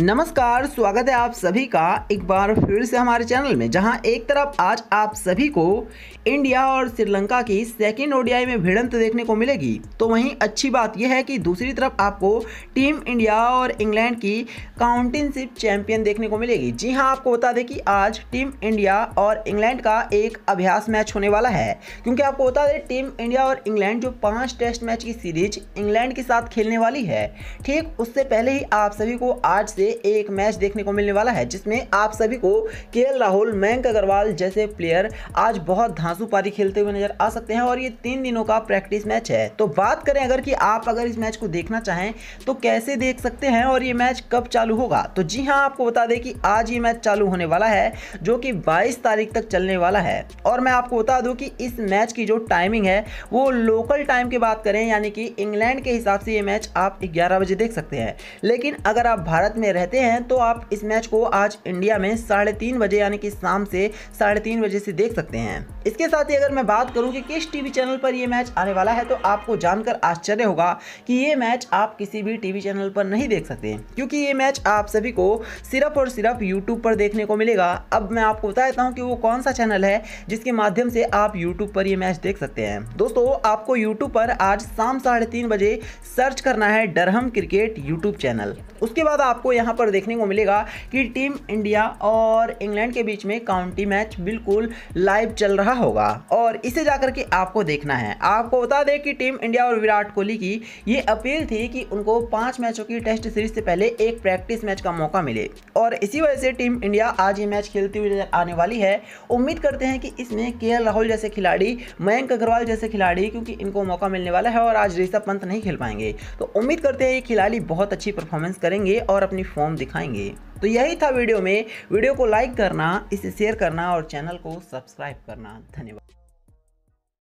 नमस्कार स्वागत है आप सभी का एक बार फिर से हमारे चैनल में जहां एक तरफ आज आप सभी को इंडिया और श्रीलंका की सेकेंड ओडीआई में भिड़ंत देखने को मिलेगी तो वहीं अच्छी बात यह है कि दूसरी तरफ आपको टीम इंडिया और इंग्लैंड की काउंटिनशिप चैंपियन देखने को मिलेगी जी हां आपको बता दें कि आज टीम इंडिया और इंग्लैंड का एक अभ्यास मैच होने वाला है क्योंकि आपको बता दें टीम इंडिया और इंग्लैंड जो पाँच टेस्ट मैच की सीरीज इंग्लैंड के साथ खेलने वाली है ठीक उससे पहले ही आप सभी को आज से एक मैच देखने को मिलने वाला है जिसमें आप सभी को के राहुल मयंक अग्रवाल जैसे प्लेयर आज बहुत धांसू पारी खेलते हुए नजर आ सकते हैं और ये तीन दिनों का प्रैक्टिस मैच है तो बात करें अगर कि आप अगर इस मैच को देखना चाहें तो कैसे देख सकते हैं और ये मैच कब चालू होगा तो जी हाँ आपको बता दें कि आज ये मैच चालू होने वाला है जो कि बाईस तारीख तक चलने वाला है और मैं आपको बता दूँ कि इस मैच की जो टाइमिंग है वो लोकल टाइम की बात करें यानी कि इंग्लैंड के हिसाब से ये मैच आप ग्यारह बजे देख सकते हैं लेकिन अगर आप भारत में रहते हैं तो आप इस मैच को आज इंडिया में साढ़े तीन बजे यानी कि शाम से साढ़े तीन बजे से देख सकते हैं इसके साथ ही अगर मैं बात करूं कि किस टीवी चैनल पर यह मैच आने वाला है तो आपको जानकर आश्चर्य होगा कि ये मैच आप किसी भी टीवी चैनल पर नहीं देख सकते क्योंकि ये मैच आप सभी को सिर्फ और सिर्फ यूट्यूब पर देखने को मिलेगा अब मैं आपको बता देता हूँ कि वो कौन सा चैनल है जिसके माध्यम से आप यूट्यूब पर यह मैच देख सकते हैं दोस्तों आपको यूट्यूब पर आज शाम साढ़े बजे सर्च करना है डरहम क्रिकेट यूट्यूब चैनल उसके बाद आपको यहाँ पर देखने को मिलेगा कि टीम इंडिया और इंग्लैंड के बीच में काउंटी मैच बिल्कुल लाइव चल रहा होगा और इसे जाकर के आपको देखना है आपको बता दें कि टीम इंडिया और विराट कोहली की ये अपील थी कि उनको पाँच मैचों की टेस्ट सीरीज से पहले एक प्रैक्टिस मैच का मौका मिले और इसी वजह से टीम इंडिया आज ये मैच खेलती हुई आने वाली है उम्मीद करते हैं कि इसमें के राहुल जैसे खिलाड़ी मयंक अग्रवाल जैसे खिलाड़ी क्योंकि इनको मौका मिलने वाला है और आज ऋषभ पंत नहीं खेल पाएंगे तो उम्मीद करते हैं ये खिलाड़ी बहुत अच्छी परफॉर्मेंस करेंगे और अपनी फॉर्म दिखाएंगे तो यही था वीडियो में वीडियो को लाइक करना इसे शेयर करना और चैनल को सब्सक्राइब करना धन्यवाद